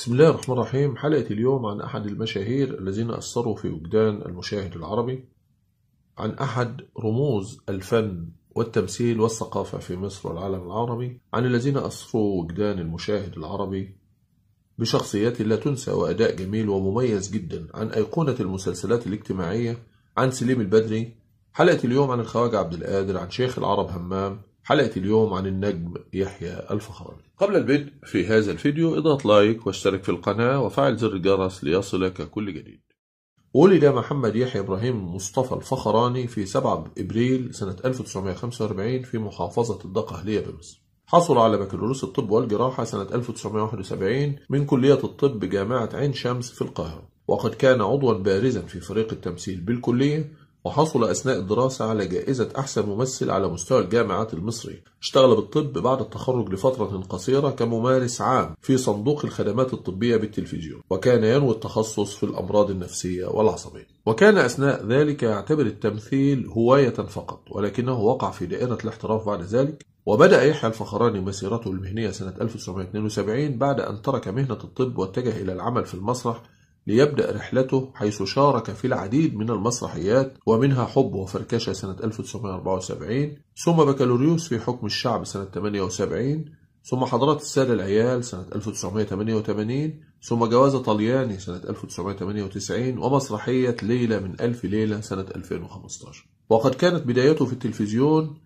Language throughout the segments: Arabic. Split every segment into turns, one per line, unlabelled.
بسم الله الرحمن الرحيم حلقة اليوم عن أحد المشاهير الذين أثروا في وجدان المشاهد العربي عن أحد رموز الفن والتمثيل والثقافة في مصر والعالم العربي عن الذين أثروا وجدان المشاهد العربي بشخصيات لا تنسى وأداء جميل ومميز جدا عن أيقونة المسلسلات الاجتماعية عن سليم البدري حلقة اليوم عن الخواجة عبد القادر عن شيخ العرب همام حلقة اليوم عن النجم يحيى الفخراني قبل البدء في هذا الفيديو اضغط لايك واشترك في القناة وفعل زر الجرس ليصلك كل جديد ولد محمد يحيى إبراهيم مصطفى الفخراني في 7 إبريل سنة 1945 في محافظة الدقهلية بمصر حصل على بكالوريوس الطب والجراحة سنة 1971 من كلية الطب جامعة عين شمس في القاهرة وقد كان عضوا بارزا في فريق التمثيل بالكلية وحصل أثناء الدراسة على جائزة أحسن ممثل على مستوى الجامعات المصري اشتغل بالطب بعد التخرج لفترة قصيرة كممارس عام في صندوق الخدمات الطبية بالتلفزيون وكان ينوي التخصص في الأمراض النفسية والعصبية وكان أثناء ذلك يعتبر التمثيل هواية فقط ولكنه وقع في دائرة الاحتراف بعد ذلك وبدأ يحيى الفخراني مسيرته المهنية سنة 1972 بعد أن ترك مهنة الطب واتجه إلى العمل في المسرح ليبدأ رحلته حيث شارك في العديد من المسرحيات ومنها حب وفركشة سنة 1974 ثم بكالوريوس في حكم الشعب سنة 78 ثم حضرات السادة العيال سنة 1988 ثم جواز طلياني سنة 1998 ومسرحية ليلة من ألف ليلة سنة 2015 وقد كانت بدايته في التلفزيون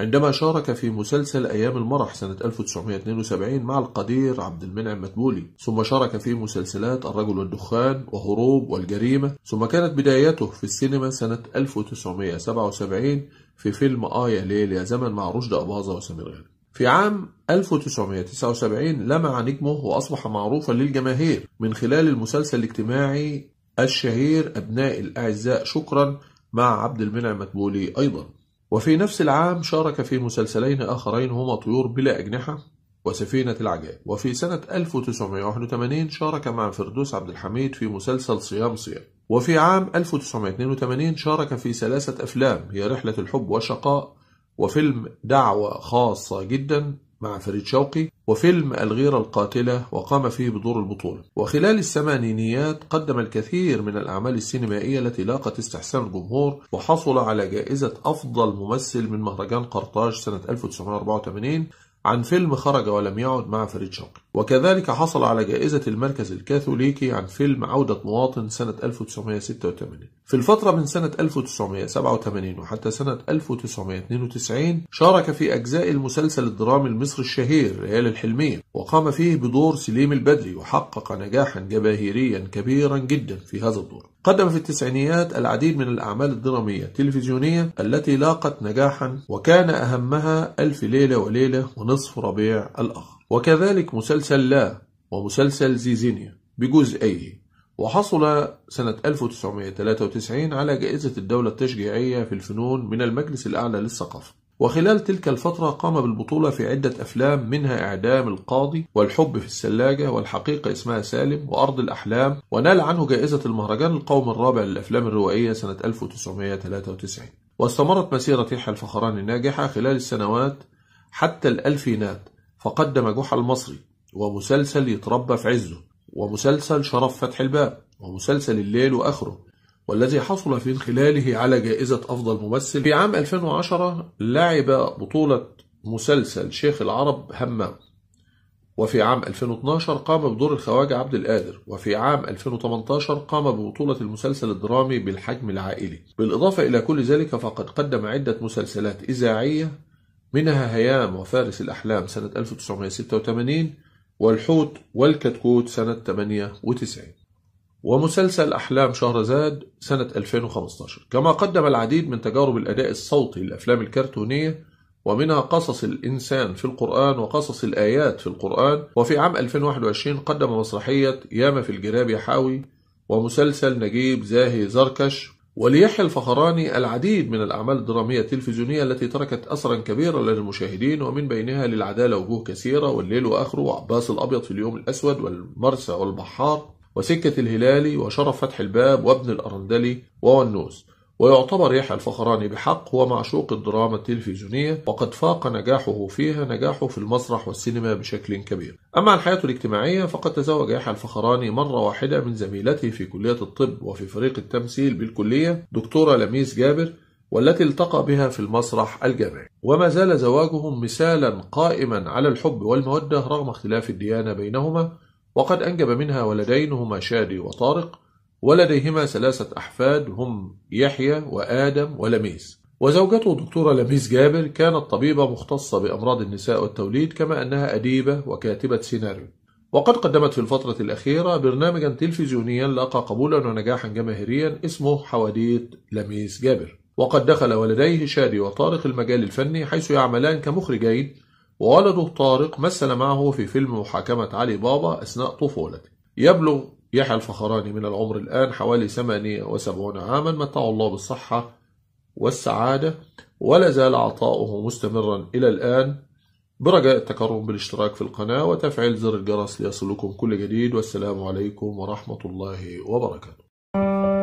عندما شارك في مسلسل أيام المرح سنة 1972 مع القدير عبد المنعم مدبولي ثم شارك في مسلسلات الرجل والدخان وهروب والجريمة ثم كانت بدايته في السينما سنة 1977 في فيلم آه يا ليل يا زمن مع رشد أباظة وسمير غانم في عام 1979 لمع نجمه وأصبح معروفا للجماهير من خلال المسلسل الاجتماعي الشهير أبناء الأعزاء شكرا مع عبد المنعم مدبولي أيضا وفي نفس العام شارك في مسلسلين آخرين هما طيور بلا أجنحة وسفينة العجائب وفي سنة 1981 شارك مع فردوس عبد الحميد في مسلسل صيام صيام وفي عام 1982 شارك في ثلاثة أفلام هي رحلة الحب والشقاء وفيلم دعوة خاصة جدا مع فريد شوقي وفيلم الغيرة القاتلة وقام فيه بدور البطولة وخلال الثمانينيات قدم الكثير من الأعمال السينمائية التي لاقت استحسان الجمهور وحصل على جائزة أفضل ممثل من مهرجان قرطاج سنة 1984 عن فيلم خرج ولم يعد مع فريد شوقي وكذلك حصل على جائزة المركز الكاثوليكي عن فيلم عودة مواطن سنة 1986 في الفترة من سنة 1987 وحتى سنة 1992 شارك في أجزاء المسلسل الدرامي المصري الشهير ريال الحلمية وقام فيه بدور سليم البدري وحقق نجاحا جماهيريا كبيرا جدا في هذا الدور قدم في التسعينيات العديد من الأعمال الدرامية التلفزيونية التي لاقت نجاحا وكان أهمها ألف ليلة وليلة ونصف ربيع الآخر وكذلك مسلسل لا ومسلسل زيزينيا بجزئيه وحصل سنة 1993 على جائزة الدولة التشجيعية في الفنون من المجلس الأعلى للثقافة وخلال تلك الفترة قام بالبطولة في عدة أفلام منها إعدام القاضي والحب في الثلاجة والحقيقة اسمها سالم وأرض الأحلام ونال عنه جائزة المهرجان القومي الرابع للأفلام الروائية سنة 1993 واستمرت مسيرة يحيى الفخراني الناجحة خلال السنوات حتى الألفينات فقدم جحا المصري ومسلسل يتربى في عزه ومسلسل شرف فتح الباب ومسلسل الليل وآخره والذي حصل في خلاله على جائزة أفضل ممثل في عام 2010 لعب بطولة مسلسل شيخ العرب همام وفي عام 2012 قام بدور الخواجة عبد القادر وفي عام 2018 قام ببطولة المسلسل الدرامي بالحجم العائلي بالإضافة إلى كل ذلك فقد قدم عدة مسلسلات إذاعية منها هيام وفارس الأحلام سنة 1986 والحوت والكتكوت سنة 98 ومسلسل أحلام شهرزاد سنة 2015 كما قدم العديد من تجارب الأداء الصوتي للأفلام الكرتونية ومنها قصص الإنسان في القرآن وقصص الآيات في القرآن وفي عام 2021 قدم مسرحية ياما في الجراب يا حاوي ومسلسل نجيب زاهي زركش وليحيى الفخراني العديد من الأعمال الدرامية التلفزيونية التي تركت أثرا كبيرا للمشاهدين ومن بينها للعدالة وجوه كثيرة والليل وآخره وعباس الأبيض في اليوم الأسود والمرسى والبحار وسكة الهلالي وشرف فتح الباب وابن الأرندلي وونوس ويعتبر يحيى الفخراني بحق هو معشوق الدراما التلفزيونية وقد فاق نجاحه فيها نجاحه في المسرح والسينما بشكل كبير أما عن حياته الاجتماعية فقد تزوج يحيى الفخراني مرة واحدة من زميلته في كلية الطب وفي فريق التمثيل بالكلية دكتورة لميس جابر والتي التقى بها في المسرح الجامعي وما زال زواجهم مثالا قائما على الحب والمودة رغم اختلاف الديانة بينهما وقد أنجب منها ولدين هما شادي وطارق ولديهما ثلاثة أحفاد هم يحيى وآدم ولميس وزوجته دكتورة لميس جابر كانت طبيبة مختصة بأمراض النساء والتوليد كما أنها أديبة وكاتبة سيناريو وقد قدمت في الفترة الأخيرة برنامجا تلفزيونيا لاقى قبولا ونجاحا جماهيريا اسمه حواديت لميس جابر وقد دخل ولديه شادي وطارق المجال الفني حيث يعملان كمخرجين وولده طارق مثل معه في فيلم محاكمة علي بابا أثناء طفولته يبلغ يحيى الفخراني من العمر الآن حوالي 78 عاما متاع الله بالصحة والسعادة ولا زال عطاؤه مستمرا إلى الآن برجاء التكرم بالاشتراك في القناة وتفعيل زر الجرس ليصلكم كل جديد والسلام عليكم ورحمة الله وبركاته